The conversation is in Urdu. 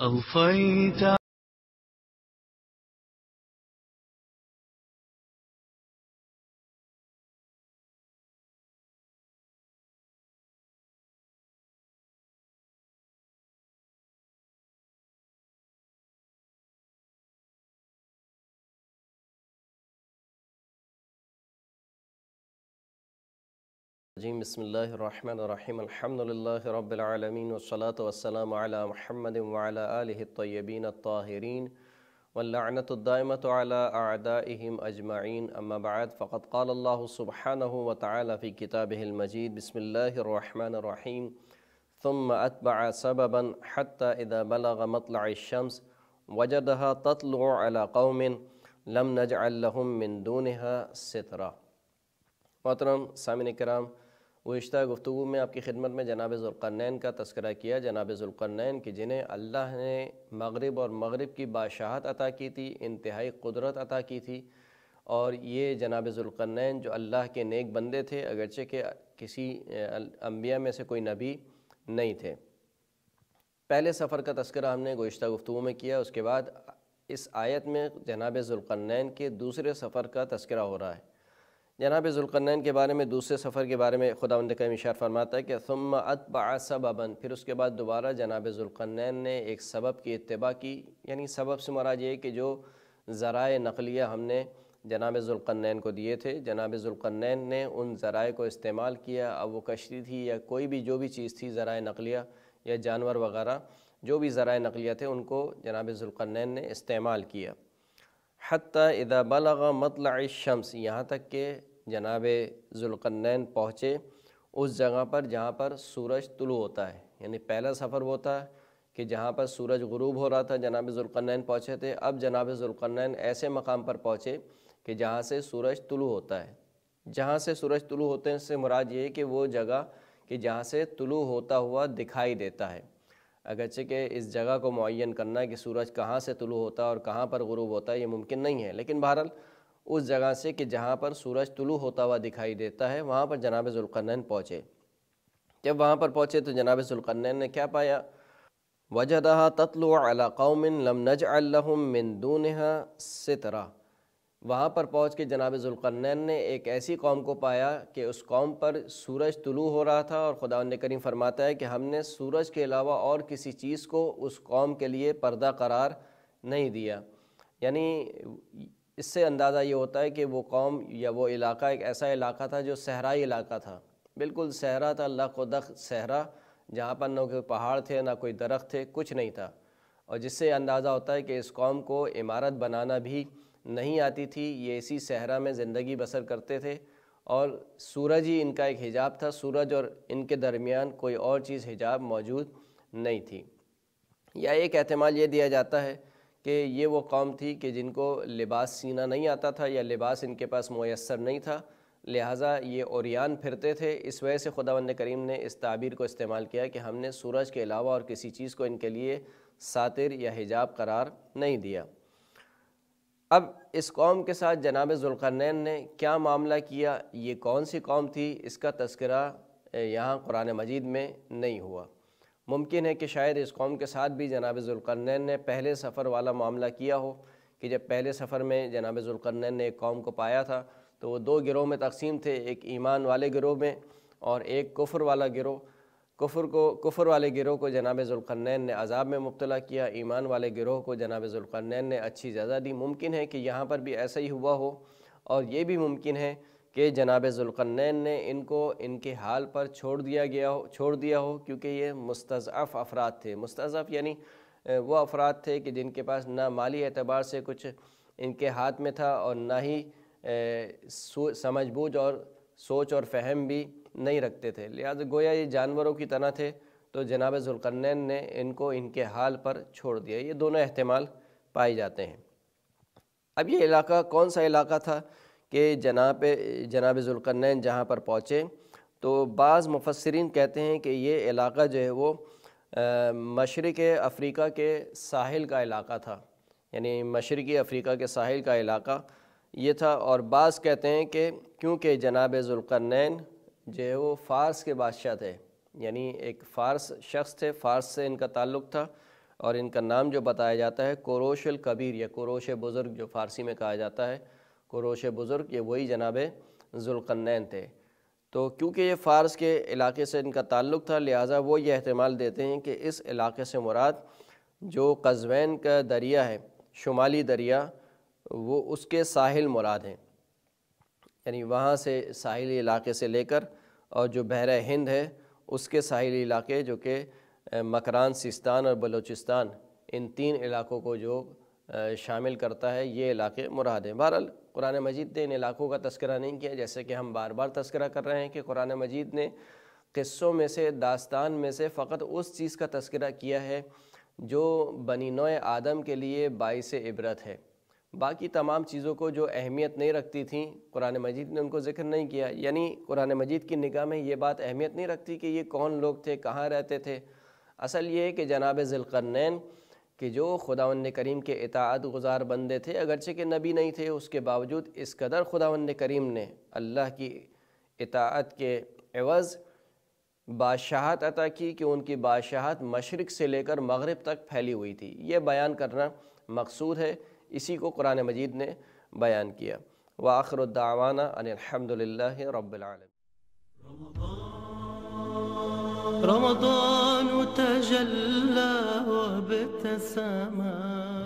أوفيت الرجيم بسم الله الرحمن الرحيم الحمد لله رب العالمين والصلاة والسلام على محمد وعلى آله الطيبين الطاهرين واللعنة الدائمة على أعدائهم أجمعين أما بعد فقد قال الله سبحانه وتعالى في كتابه المجيد بسم الله الرحمن الرحيم ثم أتبع سببا حتى إذا بلغ مطلع الشمس وجدها تطلع على قوم لم نجعل لهم من دونها سترا محترم سامعین کرام گزشتہ گفتگو میں آپ کی خدمت میں جناب ذوالقرنین کا تذکرہ کیا جناب ذوالقرنین کی جنہیں اللہ نے مغرب اور مغرب کی بادشاہت عطا کی تھی انتہائی قدرت عطا کی تھی اور یہ جناب ذوالقرنین جو اللہ کے نیک بندے تھے اگرچہ کہ کسی انبیاء میں سے کوئی نبی نہیں تھے پہلے سفر کا تذکرہ ہم نے گزشتہ گفتگو میں کیا اس کے بعد اس آیت میں جناب ذوالقرنین کے دوسرے سفر کا تذکرہ ہو رہا ہے جناب ذوالقن کے بارے میں دوسرے سفر کے بارے میں خدا کا اشار فرماتا ہے کہ ثم اتبع سببا پھر اس کے بعد دوبارہ جناب ذلقن نے ایک سبب کی اتباع کی یعنی سبب سے مراج یہ کہ جو ذرائع نقلیہ ہم نے جناب ذوالقنین کو دیے تھے جناب ذوالقنین نے ان ذرائع کو استعمال کیا اب وہ کشتی تھی یا کوئی بھی جو بھی چیز تھی ذرائع نقلیہ یا جانور وغیرہ جو بھی ذرائع نقلیہ تھے ان کو جناب ذوالقنین نے استعمال کیا حتی اذا بلغ مطلع الشمس یہاں تک کہ جناب ذوالقنین پہنچے اس جگہ پر جہاں پر سورج طلوع ہوتا ہے یعنی پہلا سفر وہ تھا کہ جہاں پر سورج غروب ہو رہا تھا جناب ذوالقنین پہنچے تھے اب جناب ذوالقنین ایسے مقام پر پہنچے کہ جہاں سے سورج طلوع ہوتا ہے جہاں سے سورج طلوع ہوتے ہیں اس سے مراد یہ کہ وہ جگہ کہ جہاں سے طلوع ہوتا ہوا دکھائی دیتا ہے اگرچہ کہ اس جگہ کو معین کرنا کہ سورج کہاں سے طلوع ہوتا ہے اور کہاں پر غروب ہوتا ہے یہ ممکن نہیں ہے لیکن بہرحال اس جگہ سے کہ جہاں پر سورج طلوع ہوتا ہوا دکھائی دیتا ہے وہاں پر جناب ذوالقرنین پہنچے جب وہاں پر پہنچے تو جناب ذوالقرنین نے کیا پایا لهم من دونها سترہ وہاں پر پہنچ کے جناب ذوالقرنین نے ایک ایسی قوم کو پایا کہ اس قوم پر سورج طلوع ہو رہا تھا اور خدا نے کریم فرماتا ہے کہ ہم نے سورج کے علاوہ اور کسی چیز کو اس قوم کے لیے پردہ قرار نہیں دیا یعنی اس سے اندازہ یہ ہوتا ہے کہ وہ قوم یا وہ علاقہ ایک ایسا علاقہ تھا جو صحرائی علاقہ تھا بالکل صحرا تھا اللہ کو دخ صحرا جہاں پر نہ کوئی پہاڑ تھے نہ کوئی درخت تھے کچھ نہیں تھا اور جس سے اندازہ ہوتا ہے کہ اس قوم کو عمارت بنانا بھی نہیں آتی تھی یہ اسی صحرا میں زندگی بسر کرتے تھے اور سورج ہی ان کا ایک حجاب تھا سورج اور ان کے درمیان کوئی اور چیز حجاب موجود نہیں تھی یا ایک احتمال یہ دیا جاتا ہے کہ یہ وہ قوم تھی کہ جن کو لباس سینا نہیں آتا تھا یا لباس ان کے پاس میسر نہیں تھا لہٰذا یہ اوریان پھرتے تھے اس وجہ سے خدا کریم نے اس تعبیر کو استعمال کیا کہ ہم نے سورج کے علاوہ اور کسی چیز کو ان کے لیے ساتر یا حجاب قرار نہیں دیا اب اس قوم کے ساتھ جناب ذوالقرنین نے کیا معاملہ کیا یہ کون سی قوم تھی اس کا تذکرہ یہاں قرآن مجید میں نہیں ہوا ممکن ہے کہ شاید اس قوم کے ساتھ بھی جناب ذوالقرنین نے پہلے سفر والا معاملہ کیا ہو کہ جب پہلے سفر میں جناب ذوالقرنین نے ایک قوم کو پایا تھا تو وہ دو گروہ میں تقسیم تھے ایک ایمان والے گروہ میں اور ایک کفر والا گروہ کفر کو کفر والے گروہ کو جناب ذوالقرنین نے عذاب میں مبتلا کیا ایمان والے گروہ کو جناب ذوالقرنین نے اچھی جزا دی ممکن ہے کہ یہاں پر بھی ایسا ہی ہوا ہو اور یہ بھی ممکن ہے کہ جناب ذوالقرنین نے ان کو ان کے حال پر چھوڑ دیا گیا ہو چھوڑ دیا ہو کیونکہ یہ مستضعف افراد تھے مستضعف یعنی وہ افراد تھے کہ جن کے پاس نہ مالی اعتبار سے کچھ ان کے ہاتھ میں تھا اور نہ ہی سمجھ بوجھ اور سوچ اور فہم بھی نہیں رکھتے تھے لہذا گویا یہ جانوروں کی طرح تھے تو جناب ذوالقرنین نے ان کو ان کے حال پر چھوڑ دیا یہ دونوں احتمال پائے جاتے ہیں اب یہ علاقہ کون سا علاقہ تھا کہ جناب جناب ذوالقرنین جہاں پر پہنچے تو بعض مفسرین کہتے ہیں کہ یہ علاقہ جو ہے وہ مشرق افریقہ کے ساحل کا علاقہ تھا یعنی مشرقی افریقہ کے ساحل کا علاقہ یہ تھا اور بعض کہتے ہیں کہ کیونکہ جناب ذوالقرنین ہے وہ فارس کے بادشاہ تھے یعنی ایک فارس شخص تھے فارس سے ان کا تعلق تھا اور ان کا نام جو بتایا جاتا ہے کوروش القبیر یا کوروش بزرگ جو فارسی میں کہا جاتا ہے کوروش بزرگ یہ وہی جناب ذوالقنین تھے تو کیونکہ یہ فارس کے علاقے سے ان کا تعلق تھا لہٰذا وہ یہ احتمال دیتے ہیں کہ اس علاقے سے مراد جو قزوین کا دریا ہے شمالی دریا وہ اس کے ساحل مراد ہیں یعنی وہاں سے ساحلی علاقے سے لے کر اور جو بحرہ ہند ہے اس کے ساحلی علاقے جو کہ مکران سستان اور بلوچستان ان تین علاقوں کو جو شامل کرتا ہے یہ علاقے مراد ہیں بہرحال قرآن مجید نے ان علاقوں کا تذکرہ نہیں کیا جیسے کہ ہم بار بار تذکرہ کر رہے ہیں کہ قرآن مجید نے قصوں میں سے داستان میں سے فقط اس چیز کا تذکرہ کیا ہے جو بنی نو آدم کے لیے باعث عبرت ہے باقی تمام چیزوں کو جو اہمیت نہیں رکھتی تھیں قرآن مجید نے ان کو ذکر نہیں کیا یعنی قرآن مجید کی نگاہ میں یہ بات اہمیت نہیں رکھتی کہ یہ کون لوگ تھے کہاں رہتے تھے اصل یہ ہے کہ جناب ذلقرنین کہ جو خداون کریم کے اطاعت گزار بندے تھے اگرچہ کہ نبی نہیں تھے اس کے باوجود اس قدر خداون کریم نے اللہ کی اطاعت کے عوض بادشاہت عطا کی کہ ان کی بادشاہت مشرق سے لے کر مغرب تک پھیلی ہوئی تھی یہ بیان کرنا مقصود ہے اسی کو قرآن مجید نے بیان کیا وآخر الدعوانا ان الحمد للہ رب العالم